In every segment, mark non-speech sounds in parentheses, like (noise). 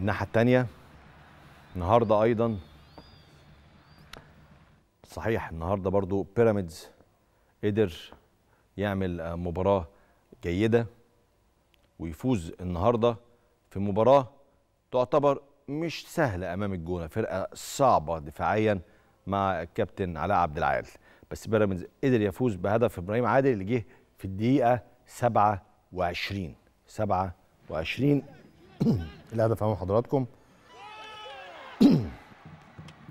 الناحيه التانية النهارده ايضا صحيح النهارده برضو بيراميدز قدر يعمل آه، مباراه جيده ويفوز النهارده في مباراه تعتبر مش سهله امام الجونه فرقه صعبه دفاعيا مع الكابتن علاء عبد العال بس بيراميدز قدر يفوز بهدف ابراهيم عادل اللي جه في الدقيقه 27 27 (clears throat) الهدف امام حضراتكم (clears throat)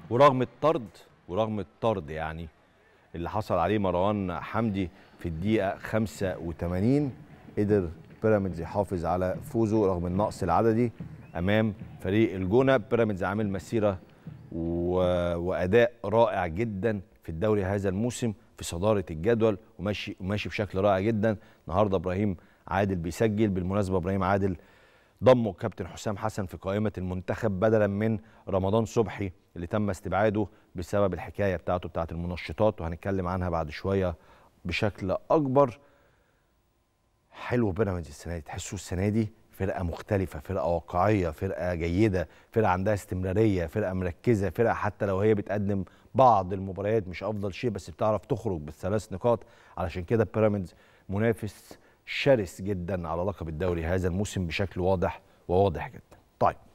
ورغم الطرد ورغم الطرد يعني اللي حصل عليه مروان حمدي في الدقيقه 85 قدر بيراميدز يحافظ على فوزه رغم النقص العددي امام فريق الجونه بيراميدز عامل مسيره و... واداء رائع جدا في الدوري هذا الموسم في صداره الجدول وماشي ماشي بشكل رائع جدا النهارده ابراهيم عادل بيسجل بالمناسبه ابراهيم عادل ضمه كابتن حسام حسن في قائمة المنتخب بدلا من رمضان صبحي اللي تم استبعاده بسبب الحكاية بتاعته بتاعت المنشطات وهنتكلم عنها بعد شوية بشكل أكبر حلو بيراميدز السنة دي تحسوا السنة دي فرقة مختلفة فرقة واقعية فرقة جيدة فرقة عندها استمرارية فرقة مركزة فرقة حتى لو هي بتقدم بعض المباريات مش أفضل شيء بس بتعرف تخرج بالثلاث نقاط علشان كده بيراميدز منافس شرس جدا على لقب الدوري هذا الموسم بشكل واضح وواضح جدا طيب